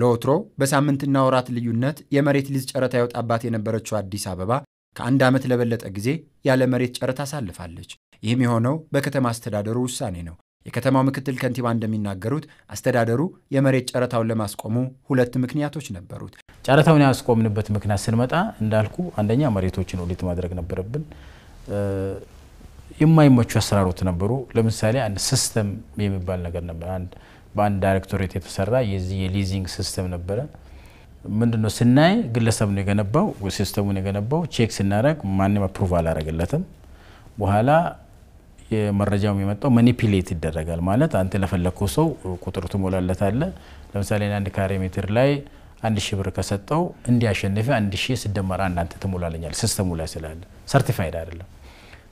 ለወትሮ በሳምንትና ወራት ልዩነት የመሬት ሊዝ ጨረታ የወጣባት የነበረችው አዲስ አበባ ከአንድ ዓመት ለበለጠ ጊዜ ያለ መሬት ጨረታ አሳልፋለች። ይህም የሆነው በከተማ አስተዳደሩ ውሳኔ ነው። የከተማው ምክትል ከንቲባ እንደሚናገሩት አስተዳደሩ የመሬት ጨረታውን ለማስቆሙ ሁለት ምክንያቶች ነበሩት። ጨረታውን ያስቆምንበት ምክንያት ስንመጣ እንዳልኩ አንደኛ መሬቶችን ኦዲት ማድረግ ነበረብን። የማይመቹ አሰራሮት ነበሩ። ለምሳሌ አንድ ሲስተም የሚባል ነገር ነበር። አንድ በአንድ ዳይሬክቶሬት የተሰራ የዚህ የሊዚንግ ሲስተም ነበረ። ምንድነው ስናይ ግለሰብ ነው የገነባው፣ ሲስተሙን የገነባው ቼክ ስናደረግ ማንም አፕሩቭ አላረገለትም። በኋላ መረጃው የሚመጣው ማኒፕሌት ይደረጋል ማለት አንተ ለፈለግከው ሰው ቁጥር አለ። ለምሳሌ አንድ ካሬ ሜትር ላይ አንድ ሺህ ብር ከሰጠው እንዲያሸንፈ አንድ ሺህ ስደመር አንድ አንተ ትሞላለኛል ሲስተሙ ላይ ስላለ ሰርቲፋይድ አይደለም።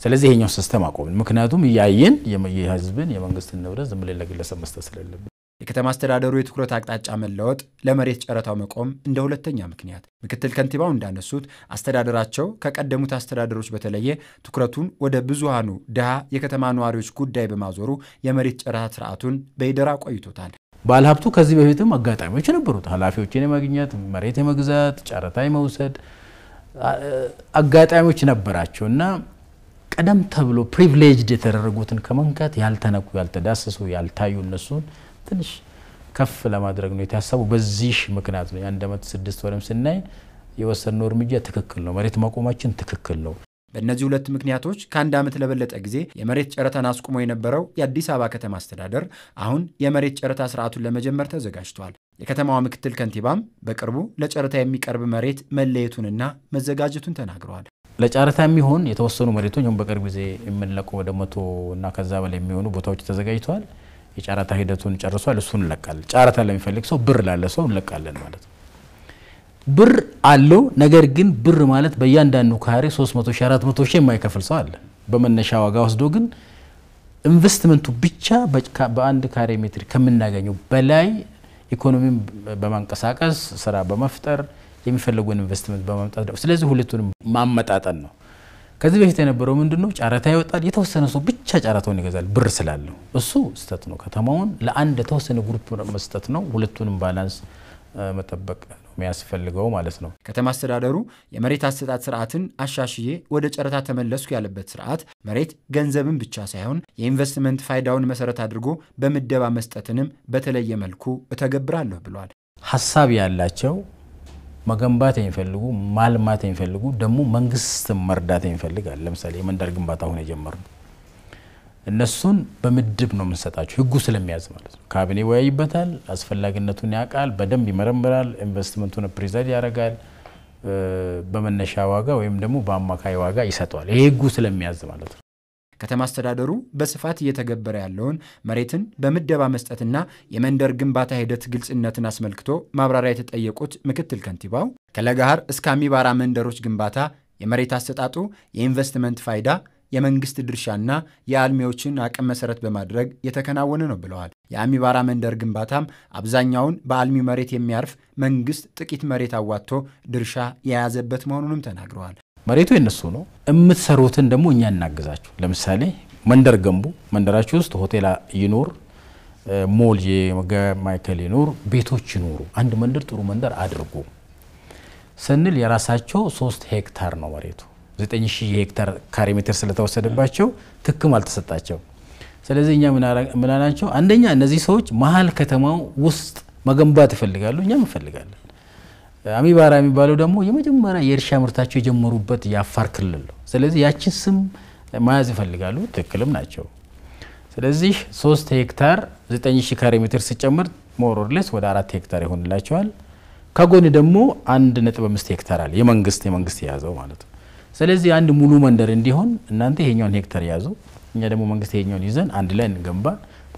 ስለዚህ ይሄኛው ሲስተም አቆምን። ምክንያቱም እያየን የህዝብን የመንግስትን ንብረት ዝም ብለን ለግለሰብ መስጠት ስለሌለብን የከተማ አስተዳደሩ የትኩረት አቅጣጫ መለወጥ ለመሬት ጨረታው መቆም እንደ ሁለተኛ ምክንያት፣ ምክትል ከንቲባው እንዳነሱት አስተዳደራቸው ከቀደሙት አስተዳደሮች በተለየ ትኩረቱን ወደ ብዙሃኑ ድሃ የከተማ ነዋሪዎች ጉዳይ በማዞሩ የመሬት ጨረታ ስርዓቱን በይደራ ቆይቶታል። ባለሀብቱ ከዚህ በፊትም አጋጣሚዎች ነበሩት። ኃላፊዎችን የማግኘት መሬት የመግዛት ጨረታ የመውሰድ አጋጣሚዎች ነበራቸው እና ቀደም ተብሎ ፕሪቪሌጅድ የተደረጉትን ከመንካት ያልተነኩ ያልተዳሰሱ ያልታዩ እነሱን ትንሽ ከፍ ለማድረግ ነው የታሰቡ። በዚህ ምክንያት ነው የአንድ ዓመት ስድስት ወርም ስናይ የወሰድነው እርምጃ ትክክል ነው። መሬት ማቆማችን ትክክል ነው። በእነዚህ ሁለት ምክንያቶች ከአንድ ዓመት ለበለጠ ጊዜ የመሬት ጨረታን አስቁሞ የነበረው የአዲስ አበባ ከተማ አስተዳደር አሁን የመሬት ጨረታ ስርዓቱን ለመጀመር ተዘጋጅቷል። የከተማዋ ምክትል ከንቲባም በቅርቡ ለጨረታ የሚቀርብ መሬት መለየቱንና መዘጋጀቱን ተናግረዋል። ለጨረታ የሚሆን የተወሰኑ መሬቶች አሁን በቅርብ ጊዜ የምንለቁ ወደ መቶ እና ከዛ በላይ የሚሆኑ ቦታዎች ተዘጋጅተዋል። የጨረታ ሂደቱን ጨርሷል። እሱን እንለቃለን። ጨረታ ለሚፈልግ ሰው ብር ላለ ሰው እንለቃለን ማለት ነው። ብር አለው። ነገር ግን ብር ማለት በእያንዳንዱ ካሬ 300 ሺህ 400 ሺህ የማይከፍል ሰው አለ። በመነሻ ዋጋ ወስዶ ግን ኢንቨስትመንቱ ብቻ በአንድ ካሬ ሜትር ከምናገኘው በላይ ኢኮኖሚን በማንቀሳቀስ ስራ በመፍጠር የሚፈለጉን ኢንቨስትመንት በማምጣት ስለዚህ ሁለቱንም ማመጣጠን ነው። ከዚህ በፊት የነበረው ምንድን ነው? ጨረታ ይወጣል። የተወሰነ ሰው ብቻ ጨረታውን ይገዛል ብር ስላለው። እሱ ስህተት ነው። ከተማውን ለአንድ የተወሰነ ግሩፕ መስጠት ነው። ሁለቱንም ባላንስ መጠበቅ ነው የሚያስፈልገው ማለት ነው። ከተማ አስተዳደሩ የመሬት አሰጣጥ ስርዓትን አሻሽዬ ወደ ጨረታ ተመለስኩ ያለበት ስርዓት መሬት ገንዘብን ብቻ ሳይሆን የኢንቨስትመንት ፋይዳውን መሰረት አድርጎ በምደባ መስጠትንም በተለየ መልኩ እተገብራለሁ ብሏል። ሀሳብ ያላቸው መገንባት የሚፈልጉ ማልማት የሚፈልጉ ደግሞ መንግስት መርዳት የሚፈልጋል። ለምሳሌ የመንደር ግንባታ አሁን የጀመርነው እነሱን በምድብ ነው የምንሰጣቸው፣ ህጉ ስለሚያዝ ማለት ነው። ካቢኔ ይወያይበታል፣ አስፈላጊነቱን ያውቃል፣ በደንብ ይመረምራል፣ ኢንቨስትመንቱን ፕሪዛይድ ያደርጋል፣ በመነሻ ዋጋ ወይም ደግሞ በአማካይ ዋጋ ይሰጠዋል። ይሄ ህጉ ስለሚያዝ ማለት ነው። ከተማ አስተዳደሩ በስፋት እየተገበረ ያለውን መሬትን በምደባ መስጠትና የመንደር ግንባታ ሂደት ግልጽነትን አስመልክቶ ማብራሪያ የተጠየቁት ምክትል ከንቲባው ከለጋሃር እስከ አሚባራ መንደሮች ግንባታ የመሬት አሰጣጡ፣ የኢንቨስትመንት ፋይዳ የመንግስት ድርሻና የአልሚዎችን አቅም መሰረት በማድረግ የተከናወነ ነው ብለዋል። የአሚባራ መንደር ግንባታም አብዛኛውን በአልሚ መሬት የሚያርፍ መንግስት ጥቂት መሬት አዋጥቶ ድርሻ የያዘበት መሆኑንም ተናግረዋል። መሬቱ የነሱ ነው። የምትሰሩትን ደግሞ እኛ እናግዛችሁ። ለምሳሌ መንደር ገንቡ፣ መንደራችሁ ውስጥ ሆቴል ይኖር፣ ሞል ማይከል ይኖር፣ ቤቶች ይኖሩ፣ አንድ መንደር ጥሩ መንደር አድርጉ ስንል የራሳቸው ሶስት ሄክታር ነው መሬቱ። 9 ሄክታር ካሬ ሜትር ስለተወሰደባቸው ትክም አልተሰጣቸው። ስለዚህ እኛ ምናላቸው፣ አንደኛ እነዚህ ሰዎች መሀል ከተማው ውስጥ መገንባት ይፈልጋሉ፣ እኛም እንፈልጋለን። አሚባራ የሚባለው ደግሞ የመጀመሪያ የእርሻ ምርታቸው የጀመሩበት የአፋር ክልል ነው። ስለዚህ ያችን ስም መያዝ ይፈልጋሉ። ትክክልም ናቸው። ስለዚህ ሶስት ሄክታር ሺ ካሬ ሜትር ሲጨምር ሞሮርሌስ ወደ አራት ሄክታር ይሆንላቸዋል። ከጎን ደግሞ አንድ ነጥብ አምስት ሄክታር አለ የመንግስት የመንግስት የያዘው ማለት ነው። ስለዚህ አንድ ሙሉ መንደር እንዲሆን እናንተ ይሄኛውን ሄክታር ያዙ፣ እኛ ደግሞ መንግስት ይሄኛውን ይዘን አንድ ላይ እንገንባ፣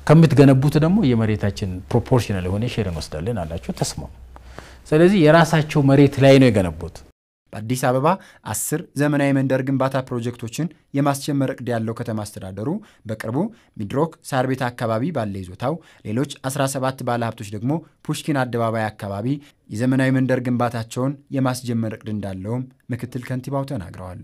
ከምትገነቡት ደግሞ የመሬታችን ፕሮፖርሽናል የሆነ ሼር እንወስዳለን አላቸው። ተስማሙ። ስለዚህ የራሳቸው መሬት ላይ ነው የገነቡት። በአዲስ አበባ አስር ዘመናዊ መንደር ግንባታ ፕሮጀክቶችን የማስጀመር እቅድ ያለው ከተማ አስተዳደሩ በቅርቡ ሚድሮክ ሳር ቤት አካባቢ ባለ ይዞታው፣ ሌሎች 17 ባለሀብቶች ደግሞ ፑሽኪን አደባባይ አካባቢ የዘመናዊ መንደር ግንባታቸውን የማስጀመር እቅድ እንዳለውም ምክትል ከንቲባው ተናግረዋል።